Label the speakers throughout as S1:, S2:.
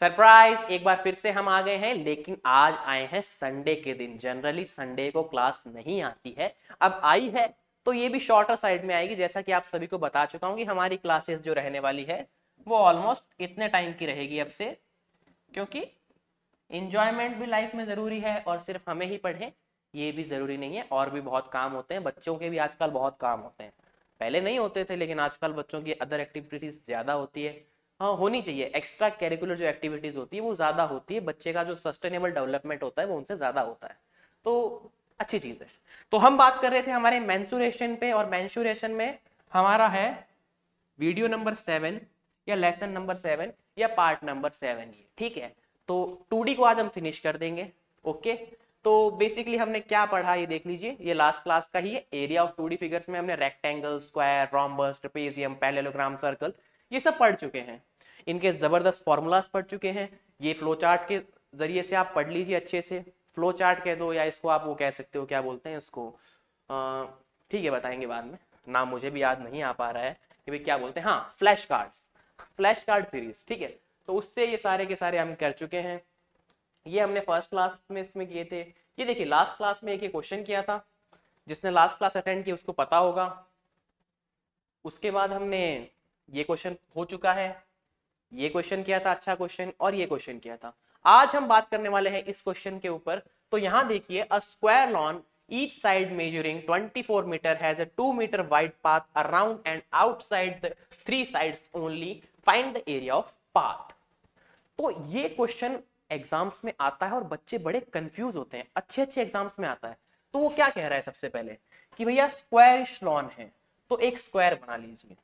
S1: surprise एक बार फिर से हम आ गए हैं लेकिन आज आए हैं संडे के दिन जनरली संडे को क्लास नहीं आती है अब आई है तो ये भी शॉर्टर साइड में आएगी जैसा कि आप सभी को बता चुका हूँ कि हमारी क्लासेस जो रहने वाली है वो ऑलमोस्ट इतने टाइम की रहेगी अब से क्योंकि इंजॉयमेंट भी लाइफ में ज़रूरी है और सिर्फ हमें ही पढ़े ये भी ज़रूरी नहीं है और भी बहुत काम होते हैं बच्चों के भी आजकल बहुत काम होते हैं पहले नहीं होते थे लेकिन आजकल बच्चों की अदर एक्टिविटीज़ ज़्यादा होती है हाँ होनी चाहिए एक्स्ट्रा कैरिकुलर जो एक्टिविटीज होती है वो ज्यादा होती है बच्चे का जो सस्टेनेबल डेवलपमेंट होता है वो उनसे ज्यादा होता है तो अच्छी चीज है तो हम बात कर रहे थे हमारे मैंसुरेशन पे और मैंसुरेशन में हमारा है वीडियो नंबर सेवन या लेसन नंबर सेवन या पार्ट नंबर सेवन ये ठीक है तो टू को आज हम फिनिश कर देंगे ओके तो बेसिकली हमने क्या पढ़ा ये देख लीजिए ये लास्ट क्लास का ही है एरिया ऑफ टू फिगर्स में हमने rectangle square rhombus trapezium parallelogram circle ये सब पढ़ चुके हैं इनके ज़बरदस्त फार्मूलाज पढ़ चुके हैं ये फ्लो चार्ट के ज़रिए से आप पढ़ लीजिए अच्छे से फ्लो चार्ट कह दो या इसको आप वो कह सकते हो क्या बोलते हैं इसको ठीक है बताएंगे बाद में नाम मुझे भी याद नहीं आ पा रहा है कि भाई क्या बोलते हैं हाँ flash card flash card series ठीक है तो उससे ये सारे के सारे हम कर चुके हैं ये हमने फर्स्ट क्लास में इसमें किए थे ये देखिए लास्ट क्लास में एक ये क्वेश्चन किया था जिसने लास्ट क्लास अटेंड किया उसको पता होगा उसके बाद हमने ये क्वेश्चन हो चुका है ये क्वेश्चन किया था अच्छा क्वेश्चन और ये क्वेश्चन किया था आज हम बात करने वाले हैं इस क्वेश्चन के ऊपर तो यहां देखिए a square lawn each side measuring 24 metre has a 2 metre wide path around and outside the three sides only find the area of path तो ये क्वेश्चन एग्जाम्स में आता है और बच्चे बड़े कंफ्यूज होते हैं अच्छे अच्छे एग्जाम्स में आता है तो वो क्या कह रहा है सबसे पहले कि भैया स्क्वायरिश लॉन है तो एक स्क्वायर बना लीजिए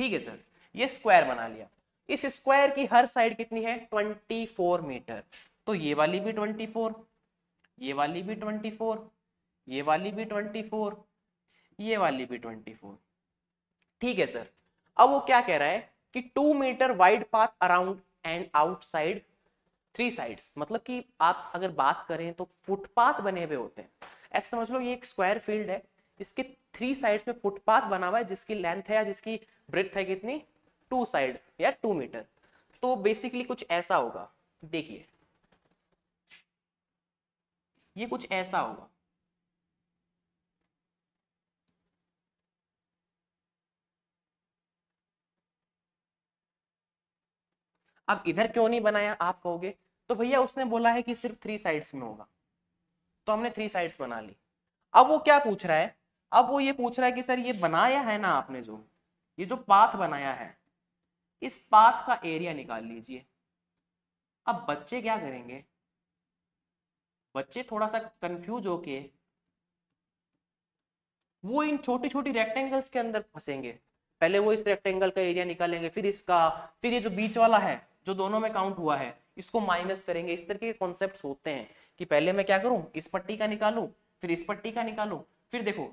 S1: ठीक है सर ये स्क्वायर बना लिया इस स्क्वायर की हर साइड कितनी है 24 मीटर तो ये वाली भी 24 ये वाली भी 24 ये वाली भी 24 ये वाली भी 24 ठीक है सर अब वो क्या कह रहा है कि two metre wide path around and outside three sides मतलब कि आप अगर बात करें तो फुटपाथ बने हुए होते हैं ऐसा समझ लो ये एक स्क्वायर फील्ड है इसके थ्री साइड्स में फुटपाथ बना हुआ है जिसकी लेंथ है या जिसकी ब्रेथ है कितनी टू साइड या टू मीटर तो बेसिकली कुछ ऐसा होगा देखिए ये कुछ ऐसा होगा अब इधर क्यों नहीं बनाया आप कहोगे तो भैया उसने बोला है कि सिर्फ थ्री साइड्स में होगा तो हमने थ्री साइड्स बना ली अब वो क्या पूछ रहा है अब वो ये पूछ रहा है कि सर ये बनाया है ना आपने जो ये जो पाथ बनाया है इस पाथ का एरिया निकाल लीजिए अब बच्चे क्या करेंगे बच्चे थोड़ा सा कंफ्यूज होके वो इन छोटी छोटी रेक्टेंगल्स के अंदर फंसेंगे पहले वो इस रेक्टेंगल का एरिया निकालेंगे फिर इसका फिर ये जो बीच वाला है जो दोनों में काउंट हुआ है इसको माइनस करेंगे इस तरीके के कॉन्सेप्ट होते हैं कि पहले मैं क्या करूं इस पट्टी का निकालू फिर इस पट्टी का निकालू फिर देखो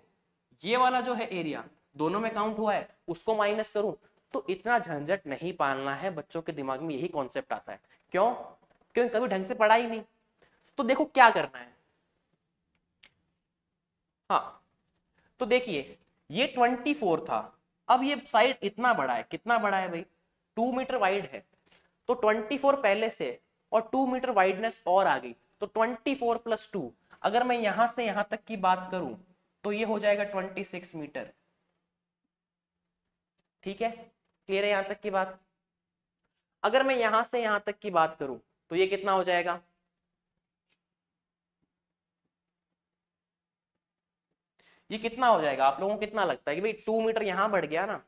S1: ये वाला जो है एरिया दोनों में काउंट हुआ है उसको माइनस करूं तो इतना झंझट नहीं पालना है बच्चों के दिमाग में यही कॉन्सेप्ट आता है क्यों क्योंकि कभी ढंग से पढ़ा ही नहीं तो देखो क्या करना है हाँ तो देखिए ये 24 था अब ये साइड इतना बड़ा है कितना बड़ा है भाई टू मीटर वाइड है तो 24 पहले से और टू मीटर वाइडनेस और आ गई तो 24 फोर प्लस टू अगर मैं यहां से यहां तक की बात करूं तो ये हो जाएगा ट्वेंटी सिक्स मीटर ठीक है क्लियर है यहां तक की बात अगर मैं यहां से यहां तक की बात करूं तो ये कितना हो जाएगा ये कितना हो जाएगा आप लोगों को कितना लगता है कि भाई टू मीटर यहां बढ़ गया ना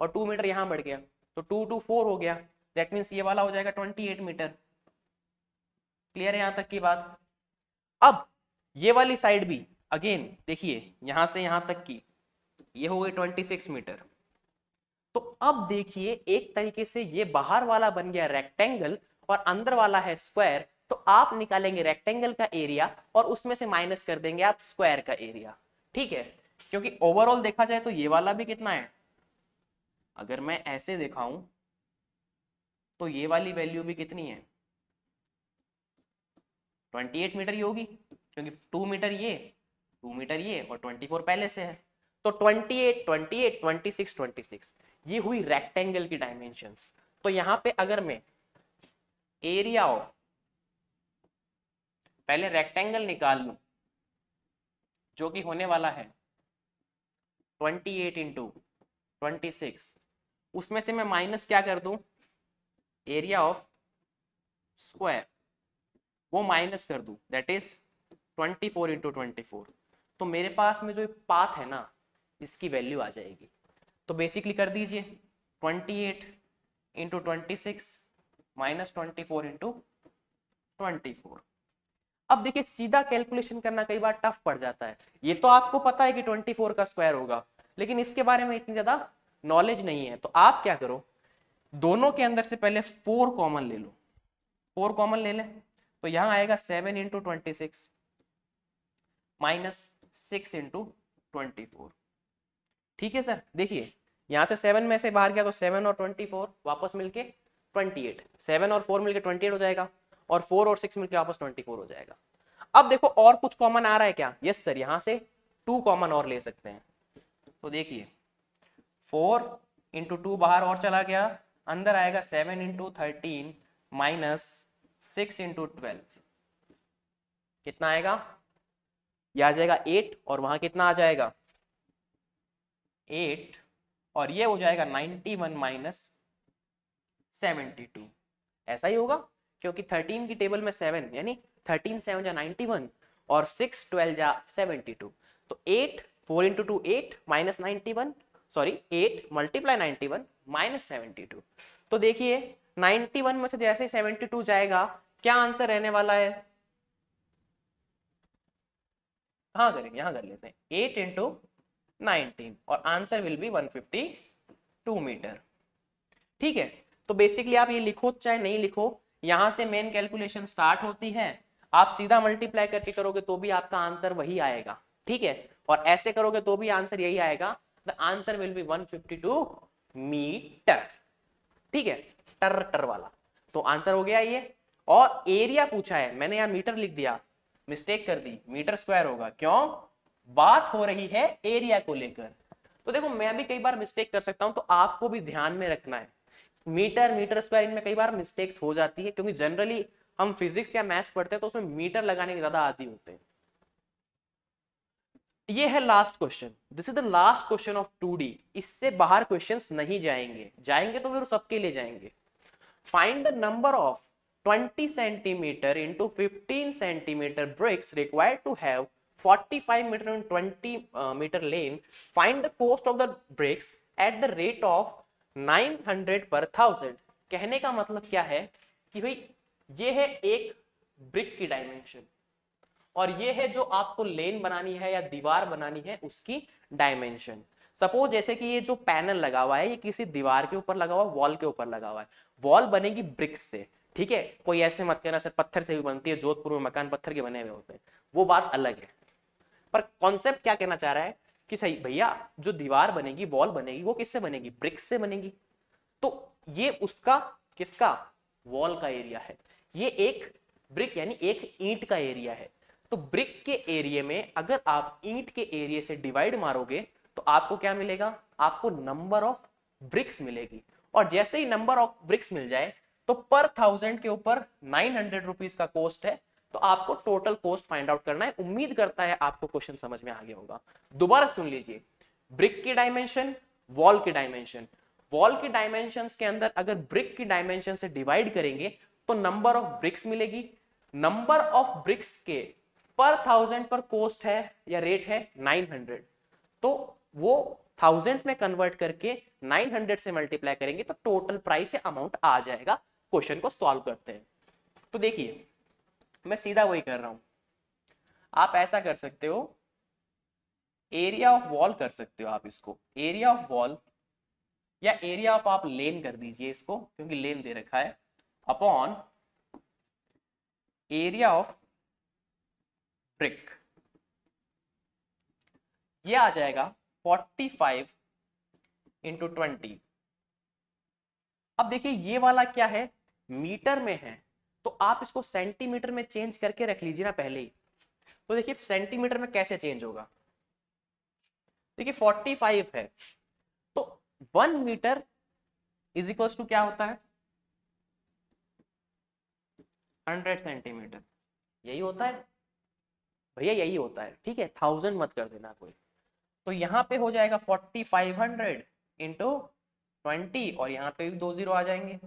S1: और टू मीटर यहां बढ़ गया तो टू टू फोर हो गया दैट मीन्स ये वाला हो जाएगा ट्वेंटी एट मीटर क्लियर है यहां तक की बात अब ये वाली साइड भी अगेन देखिए यहां से यहां तक की ये हो गई ट्वेंटी सिक्स मीटर तो अब देखिए एक तरीके से ये बाहर वाला बन गया रेक्टेंगल और अंदर वाला है स्क्वायर तो आप निकालेंगे रेक्टेंगल का एरिया और उसमें से माइनस कर देंगे आप स्क्वायर का एरिया ठीक है क्योंकि ओवरऑल देखा जाए तो ये वाला भी कितना है अगर मैं ऐसे दिखाऊं तो ये वाली वैल्यू भी कितनी है 28 मीटर ये होगी क्योंकि 2 मीटर ये टू मीटर ये और ट्वेंटी फोर पहले से है तो twenty eight twenty eight twenty six twenty six ये हुई रेक्टेंगल की डायमेंशन तो यहां पे अगर मैं एरिया ऑफ पहले रेक्टेंगल निकाल लू जो कि होने वाला है twenty eight into twenty six उसमें से मैं माइनस क्या कर दू एरिया ऑफ स्क्वायर वो माइनस कर दू that is twenty four into twenty four तो मेरे पास में जो एक पाथ है ना इसकी वैल्यू आ जाएगी तो बेसिकली कर दीजिए twenty eight into twenty six minus twenty four into twenty four अब देखिए सीधा कैलकुलेशन करना कई बार टफ पड़ जाता है ये तो आपको पता है कि 24 का स्क्वायर होगा लेकिन इसके बारे में इतनी ज्यादा नॉलेज नहीं है तो आप क्या करो दोनों के अंदर से पहले फोर कॉमन ले लो फोर कॉमन ले लें तो यहां आएगा seven into twenty six minus six into twenty four ठीक है सर देखिए यहाँ से सेवन में से बाहर गया तो सेवन और ट्वेंटी फोर वापस मिलके ट्वेंटी एट सेवन और फोर मिलके ट्वेंटी एट हो जाएगा और फोर और सिक्स मिलके वापस ट्वेंटी फोर हो जाएगा अब देखो और कुछ कॉमन आ रहा है क्या यस सर यहाँ से टू कॉमन और ले सकते हैं तो देखिए फोर इंटू टू बाहर और चला गया अंदर आएगा seven into thirteen minus six into twelve कितना आएगा ये आ जाएगा एट और वहां कितना आ जाएगा एट और ये हो जाएगा ninety one minus seventy two ऐसा ही होगा क्योंकि थर्टीन की टेबल में सेवन यानी थर्टीन सेवन या नाइनटी वन और सिक्स ट्वेल्व या सेवेंटी टू तो eight four into two eight minus ninety one sorry eight multiply ninety one minus seventy two तो देखिए नाइन्टी वन में से जैसे सेवेंटी टू जाएगा क्या आंसर रहने वाला है कहा करेंगे यहां कर लेते हैं एट इंटू नाइनटीन और answer will be one fifty two metre ठीक है तो बेसिकली आप ये लिखो चाहे नहीं लिखो यहां से मेन कैलकुलेशन स्टार्ट होती है आप सीधा मल्टीप्लाई करके करोगे तो भी आपका आंसर वही आएगा ठीक है और ऐसे करोगे तो भी आंसर यही आएगा the answer will be 152 metre ठीक है टर टर वाला तो आंसर हो गया ये और एरिया पूछा है मैंने यहां मीटर लिख दिया मिस्टेक कर दी मीटर स्क्वायर होगा क्यों बात हो रही है एरिया को लेकर तो देखो मैं भी कई बार मिस्टेक कर सकता हूं तो आपको भी ध्यान में रखना है मीटर मीटर स्क्वायर इनमें कई बार मिस्टेक्स हो जाती है क्योंकि जनरली हम फिजिक्स या मैथ्स पढ़ते हैं तो उसमें मीटर लगाने के ज्यादा आदि होते हैं ये है last question this is the last question of two D इससे बाहर क्वेश्चन नहीं जाएंगे जाएंगे तो फिर सबके लिए जाएंगे find the number of 20 centimetre into 15 centimetre bricks required to have 45 metre and 20 metre lane lane find the cost of the bricks at the rate of 900 पर थाउजेंड कहने का मतलब क्या है कि भाई ये है एक ब्रिक की डायमेंशन और ये है जो आपको लेन बनानी है या दीवार बनानी है उसकी डायमेंशन सपोज जैसे कि ये जो पैनल लगा हुआ है ये किसी दीवार के ऊपर लगा हुआ वॉल के ऊपर लगा हुआ है वॉल बनेगी ब्रिक्स से ठीक है कोई ऐसे मत कहना सर पत्थर से भी बनती है जोधपुर में मकान पत्थर के बने हुए होते हैं वो बात अलग है पर कॉन्सेप्ट क्या कहना चाह रहा है कि सही भैया जो दीवार बनेगी वॉल बनेगी वो किससे बनेगी ब्रिक्स से बनेगी तो ये उसका किसका वॉल का एरिया है ये एक ब्रिक यानी एक ईंट का एरिया है तो ब्रिक के एरिया में अगर आप ईंट के एरिया से डिवाइड मारोगे तो आपको क्या मिलेगा आपको नंबर ऑफ ब्रिक्स मिलेगी और जैसे ही नंबर ऑफ ब्रिक्स मिल जाए तो पर थाउजेंड के ऊपर नाइन हंड्रेड रुपीज का कॉस्ट है तो आपको टोटल कॉस्ट फाइंड आउट करना है उम्मीद करता है आपको क्वेश्चन समझ में आगे होगा दोबारा सुन लीजिए ब्रिक की डायमेंशन वॉल की डायमेंशन वॉल की डायमेंशन के अंदर अगर ब्रिक की डायमेंशन से डिवाइड करेंगे तो नंबर ऑफ ब्रिक्स मिलेगी नंबर ऑफ ब्रिक्स के पर थाउजेंड पर कोस्ट है या रेट है नाइन हंड्रेड तो वो थाउजेंड में कन्वर्ट करके नाइन हंड्रेड से मल्टीप्लाई करेंगे तो टोटल प्राइस अमाउंट आ जाएगा क्वेश्चन को सॉल्व करते हैं तो देखिए मैं सीधा वही कर रहा हूं आप ऐसा कर सकते हो एरिया ऑफ वॉल कर सकते हो आप इसको एरिया ऑफ वॉल या एरिया ऑफ आप लेन कर दीजिए इसको क्योंकि लेन दे रखा है अपॉन एरिया ऑफ ब्रिक ये आ जाएगा 45 फाइव इंटू ट्वेंटी अब देखिए ये वाला क्या है मीटर में है तो आप इसको सेंटीमीटर में चेंज करके रख लीजिए ना पहले ही तो देखिए सेंटीमीटर में कैसे चेंज होगा देखिए 45 है तो one metre is equal to क्या होता है 100 सेंटीमीटर यही होता है भैया यही होता है ठीक है थाउजेंड मत कर देना कोई तो यहां पे हो जाएगा forty five hundred into twenty और यहां पे भी दो जीरो आ जाएंगे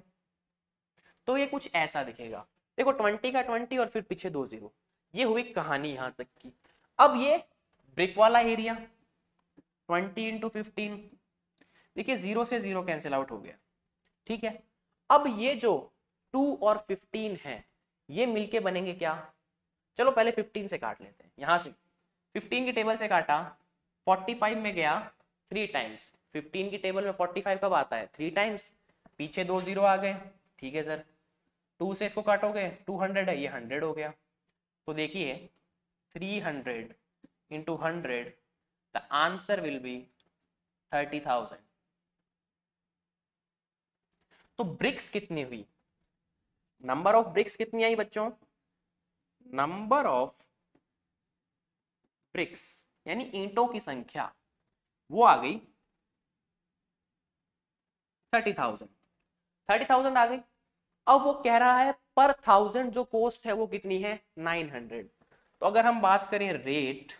S1: तो ये कुछ ऐसा दिखेगा देखो ट्वेंटी का ट्वेंटी और फिर पीछे दो जीरो ये हुई कहानी यहां तक की अब ये ब्रिक वाला एरिया ट्वेंटी इंटू फिफ्टीन देखिए जीरो से जीरो कैंसिल आउट हो गया ठीक है अब ये जो टू और फिफ्टीन है ये मिलके बनेंगे क्या चलो पहले फिफ्टीन से काट लेते हैं यहां से फिफ्टीन की टेबल से काटा फोर्टी फाइव में गया थ्री टाइम्स फिफ्टीन की टेबल में फोर्टी फाइव कब आता है थ्री टाइम्स पीछे दो जीरो आ गए ठीक है सर टू से इसको काटोगे टू हंड्रेड है ये हंड्रेड हो गया तो देखिए three hundred into hundred the answer will be thirty thousand तो ब्रिक्स कितनी हुई नंबर ऑफ ब्रिक्स कितनी आई बच्चों नंबर ऑफ ब्रिक्स यानी ईंटों की संख्या वो आ गई थर्टी थाउजेंड थर्टी थाउजेंड आ गई अब वो कह रहा है पर थाउजेंड जो कॉस्ट है वो कितनी है नाइन हंड्रेड तो अगर हम बात करें rate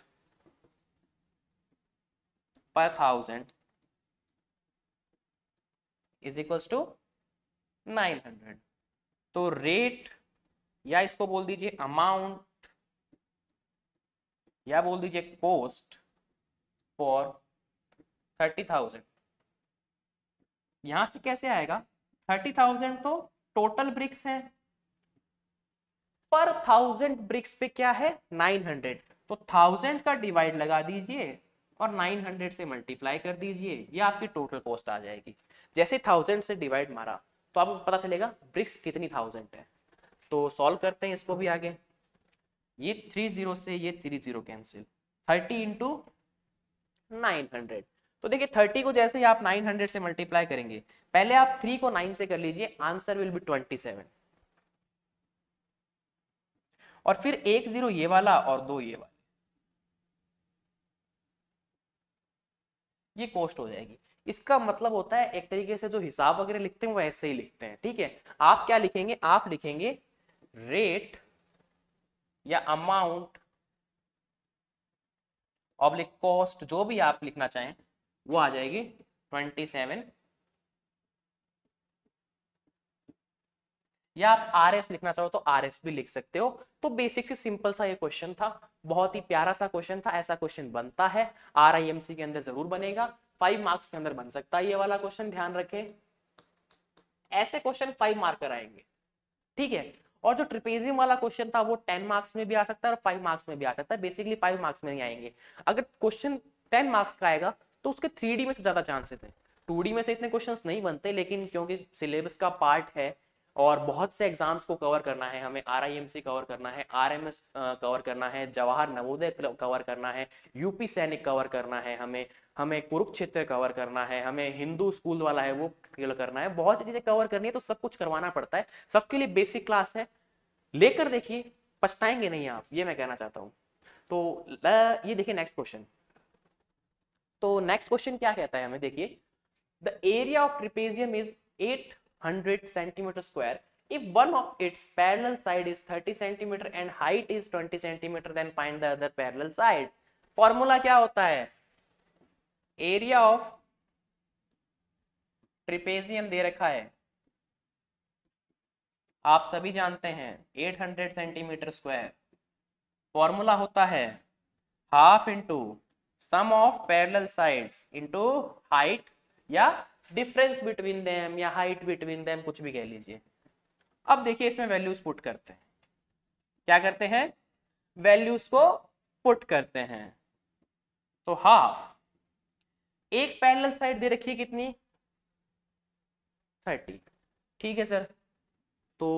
S1: per thousand is equals to nine hundred तो रेट या इसको बोल दीजिए अमाउंट या बोल दीजिए कॉस्ट फॉर थर्टी थाउजेंड यहां से कैसे आएगा थर्टी थाउजेंड तो टोटल ब्रिक्स है पर थाउजेंड ब्रिक्स पे क्या है नाइन हंड्रेड तो थाउजेंड का डिवाइड लगा दीजिए और नाइन हंड्रेड से मल्टीप्लाई कर दीजिए ये आपकी टोटल कॉस्ट आ जाएगी जैसे थाउजेंड से डिवाइड मारा तो आपको पता चलेगा ब्रिक्स कितनी थाउजेंड है तो सॉल्व करते हैं इसको भी आगे ये थ्री जीरो से ये three zero cancel thirty into nine hundred तो देखिए थर्टी को जैसे ही आप नाइन हंड्रेड से मल्टीप्लाई करेंगे पहले आप थ्री को नाइन से कर लीजिए answer will be twenty seven और फिर एक जीरो ये वाला और दो ये वाला ये कॉस्ट हो जाएगी इसका मतलब होता है एक तरीके से जो हिसाब वगैरह लिखते हैं वो ऐसे ही लिखते हैं ठीक है आप क्या लिखेंगे आप लिखेंगे रेट या अमाउंट ऑब्लिक कॉस्ट जो भी आप लिखना चाहें वो आ जाएगी ट्वेंटी सेवन या आप आर एस लिखना चाहो तो आर एस भी लिख सकते हो तो बेसिक से सिंपल सा ये क्वेश्चन था बहुत ही प्यारा सा क्वेश्चन था ऐसा क्वेश्चन बनता है आर आई एम सी के अंदर जरूर बनेगा फाइव मार्क्स के अंदर बन सकता है ये वाला क्वेश्चन ध्यान रखें ऐसे क्वेश्चन फाइव मार्कर आएंगे ठीक है और जो ट्रिपेजियम वाला क्वेश्चन था वो टेन मार्क्स में भी आ सकता है और फाइव मार्क्स में भी आ सकता है बेसिकली फाइव मार्क्स में ही आएंगे अगर क्वेश्चन टेन मार्क्स का आएगा तो उसके थ्री में से ज़्यादा चांसेस है टू में से इतने क्वेश्चन नहीं बनते लेकिन क्योंकि सिलेबस का पार्ट है और बहुत से एग्जाम्स को कवर करना है हमें आर कवर करना है आर कवर करना है जवाहर नवोदय कवर करना है यूपी सैनिक कवर करना है हमें हमें कुरुक्षेत्र कवर करना है हमें हिंदू स्कूल वाला है वो करना है बहुत सी चीज़ें कवर करनी है तो सब कुछ करवाना पड़ता है सबके लिए बेसिक क्लास है लेकर देखिए पछताएंगे नहीं आप ये मैं कहना चाहता हूँ तो ये देखिए नेक्स्ट क्वेश्चन तो नेक्स्ट क्वेश्चन क्या कहता है हमें देखिए the area of trapezium is 800 centimetre square if one of its parallel side is 30 cm and height is 20 cm then find the other parallel side formula क्या होता है area of ट्रिपेजियम दे रखा है आप सभी जानते हैं 800 सेंटीमीटर स्क्वायर फॉर्मूला होता है half into sum of parallel sides into height या डिफरेंस बिटवीन देम या हाइट बिटवीन देम कुछ भी कह लीजिए अब देखिए इसमें वैल्यूज पुट करते हैं क्या करते हैं वैल्यूज को पुट करते हैं तो हाफ एक पैरेलल साइड दे रखी है कितनी थर्टी ठीक है सर तो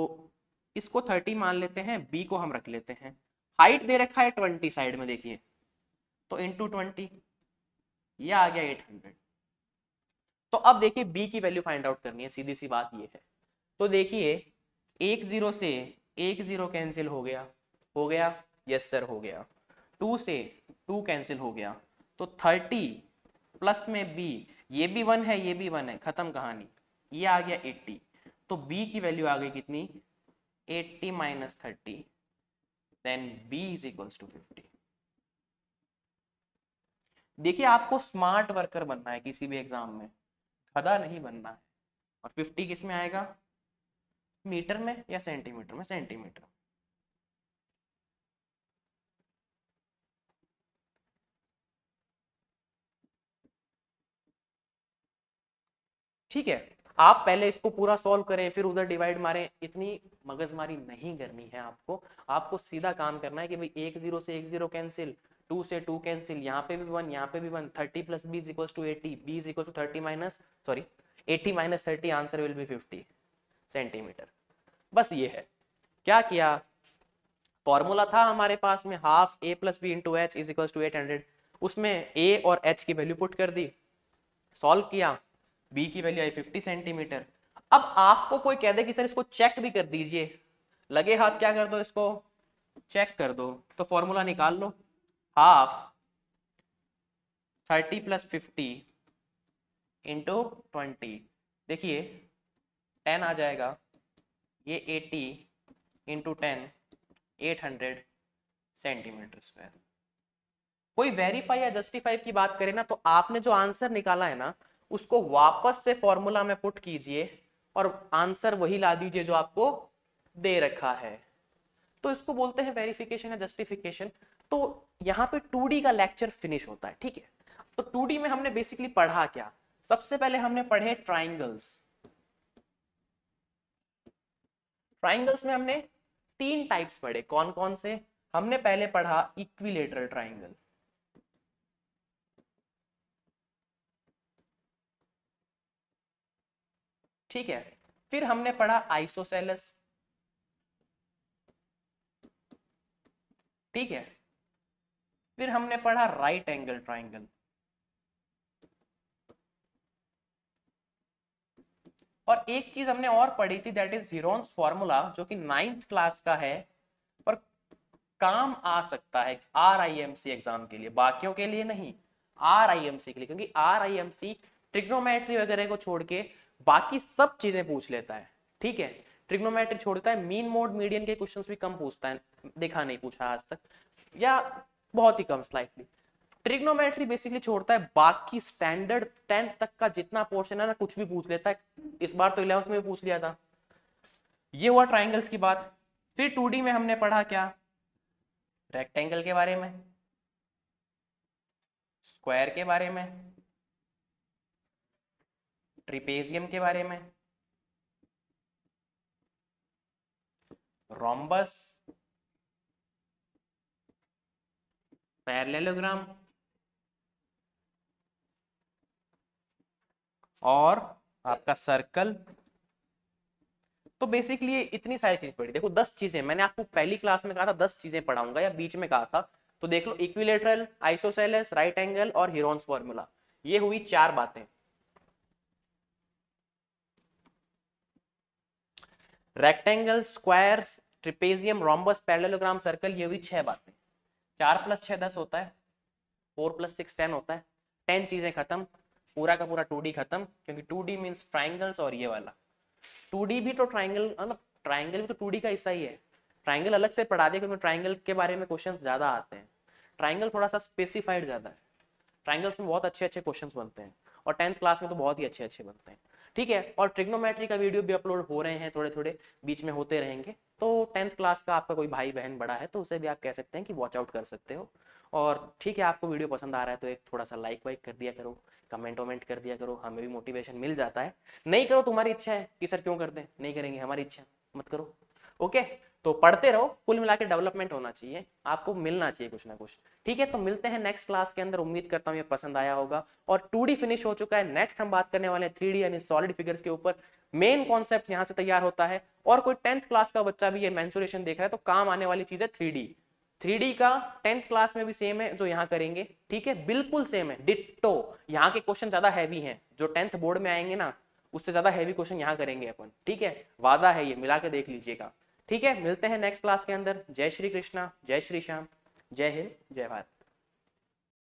S1: इसको थर्टी मान लेते हैं बी को हम रख लेते हैं हाइट दे रखा है ट्वेंटी साइड में देखिए तो इंटू ट्वेंटी ये आ गया एट हंड्रेड तो अब देखिए बी की वैल्यू फाइंड आउट करनी है सीधी सी बात ये है तो देखिए एक जीरो से एक जीरो कैंसिल हो गया हो गया यस सर हो गया टू से टू कैंसिल हो गया तो थर्टी प्लस में बी ये भी वन है ये भी वन है खत्म कहानी ये आ गया एट्टी तो बी की वैल्यू आ गई कितनी eighty minus thirty then B is equals to fifty देखिए आपको स्मार्ट वर्कर बनना है किसी भी एग्जाम में खदा नहीं बनना है और फिफ्टी किस में आएगा मीटर में या सेंटीमीटर में सेंटीमीटर ठीक है आप पहले इसको पूरा सॉल्व करें फिर उधर डिवाइड मारें इतनी मगजमारी नहीं करनी है आपको आपको सीधा काम करना है कि भाई एक जीरो से एक जीरो कैंसिल टू से टू कैंसिल यहाँ पे भी वन यहाँ पे भी one thirty plus B is equals to eighty B is equals to thirty minus sorry eighty minus thirty answer will be fifty centimetre बस ये है क्या किया फॉर्मूला था हमारे पास में half A plus B into H is equal to eight hundred उसमें ए और एच की वैल्यू पुट कर दी सॉल्व किया बी की वैल्यू आई फिफ्टी सेंटीमीटर अब आपको कोई कह दे कि सर इसको चेक भी कर दीजिए लगे हाथ क्या कर दो इसको चेक कर दो तो फॉर्मूला निकाल लो half thirty plus fifty into twenty देखिए टेन आ जाएगा ये eighty into ten eight hundred centimetre square कोई वेरीफाई या जस्टिफाई की बात करें ना तो आपने जो आंसर निकाला है ना उसको वापस से फॉर्मूला में पुट कीजिए और आंसर वही ला दीजिए जो आपको दे रखा है तो इसको बोलते हैं वेरिफिकेशन या जस्टिफिकेशन तो यहाँ पे टू का लेक्चर फिनिश होता है ठीक है तो टू में हमने बेसिकली पढ़ा क्या सबसे पहले हमने पढ़े ट्राइंगल्स ट्राइंगल्स में हमने तीन टाइप्स पढ़े कौन कौन से हमने पहले पढ़ा इक्विलेटरल ट्राइंगल ठीक है फिर हमने पढ़ा आइसोसेलस ठीक है फिर हमने पढ़ा राइट एंगल ट्राइंगल और एक चीज हमने और पढ़ी थी दैट इज हिरोन्स फॉर्मूला जो कि नाइन्थ क्लास का है पर काम आ सकता है R I M C exam के लिए बाकियों के लिए नहीं आर आई एम सी के लिए क्योंकि R I M C trigonometry वगैरह को छोड़ के बाकी सब चीजें पूछ लेता है ठीक है ट्रिग्नोमेट्री छोड़ता है मीन मोड मीडियन के क्वेश्चंस भी कम पूछता है देखा नहीं पूछा आज तक या बहुत ही कम स्लाइटली ट्रिग्नोमेट्री बेसिकली छोड़ता है बाकी स्टैंडर्ड टेंथ तक का जितना पोर्शन है ना कुछ भी पूछ लेता है इस बार तो इलेवंथ में पूछ लिया था ये हुआ ट्राइंगल्स की बात फिर टू में हमने पढ़ा क्या रेक्टेंगल के बारे में स्क्वायर के बारे में ट्रिपेजियम के बारे में रोम्बस पैरलेलोग्राम और आपका सर्कल तो बेसिकली ये इतनी सारी चीज पढ़ी देखो दस चीजें मैंने आपको पहली क्लास में कहा था दस चीजें पढ़ाऊंगा या बीच में कहा था तो देख लो इक्विलेटरल आइसोसेलस राइट एंगल और हिरोन्स फॉर्मूला ये हुई चार बातें rectangle square trapezium rhombus parallelogram circle ये हुई छह बातें चार प्लस छः दस होता है फोर प्लस सिक्स टेन होता है टेन चीज़ें खत्म पूरा का पूरा टू खत्म क्योंकि टू डी मीन्स ट्राइंगल्स और ये वाला टू भी तो ट्राइंगल मतलब ट्राइंगल भी तो टू का हिस्सा ही है ट्राइंगल अलग से पढ़ा दिया क्योंकि ट्राइंगल के बारे में क्वेश्चन ज़्यादा आते हैं ट्राइंगल थोड़ा सा स्पेसिफाइड ज़्यादा है ट्राइंगल्स में बहुत अच्छे अच्छे क्वेश्चन बनते हैं और टेंथ क्लास में तो बहुत ही अच्छे अच्छे बनते हैं ठीक है और ट्रिग्नोमेट्री का वीडियो भी अपलोड हो रहे हैं थोड़े थोड़े बीच में होते रहेंगे तो टेंथ क्लास का आपका कोई भाई बहन बड़ा है तो उसे भी आप कह सकते हैं कि वॉच आउट कर सकते हो और ठीक है आपको वीडियो पसंद आ रहा है तो एक थोड़ा सा लाइक वाइक कर दिया करो कमेंट वमेंट कर दिया करो हमें भी मोटिवेशन मिल जाता है नहीं करो तुम्हारी इच्छा है कि सर क्यों कर दें नहीं करेंगे हमारी इच्छा मत करो ओके तो पढ़ते रहो कुल मिला के डेवलपमेंट होना चाहिए आपको मिलना चाहिए कुछ ना कुछ ठीक है तो मिलते हैं नेक्स्ट क्लास के अंदर उम्मीद करता हूँ ये पसंद आया होगा और टू फिनिश हो चुका है नेक्स्ट हम बात करने वाले हैं थ्री यानी सॉलिड फिगर्स के ऊपर मेन कॉन्सेप्ट यहां से तैयार होता है और कोई टेंथ क्लास का बच्चा भी ये मैंसुरेशन देख रहा है तो काम आने वाली चीज है थ्री डी थ्री का टेंथ क्लास में भी सेम है जो यहाँ करेंगे ठीक है बिल्कुल सेम है डिट्टो यहाँ के क्वेश्चन ज्यादा हैवी हैं जो टेंथ बोर्ड में आएंगे ना उससे ज्यादा हैवी क्वेश्चन यहाँ करेंगे अपन ठीक है वादा है ये मिला के देख लीजिएगा ठीक है मिलते हैं नेक्स्ट क्लास के अंदर जय श्री कृष्णा जय श्री श्याम जय हिंद जय भारत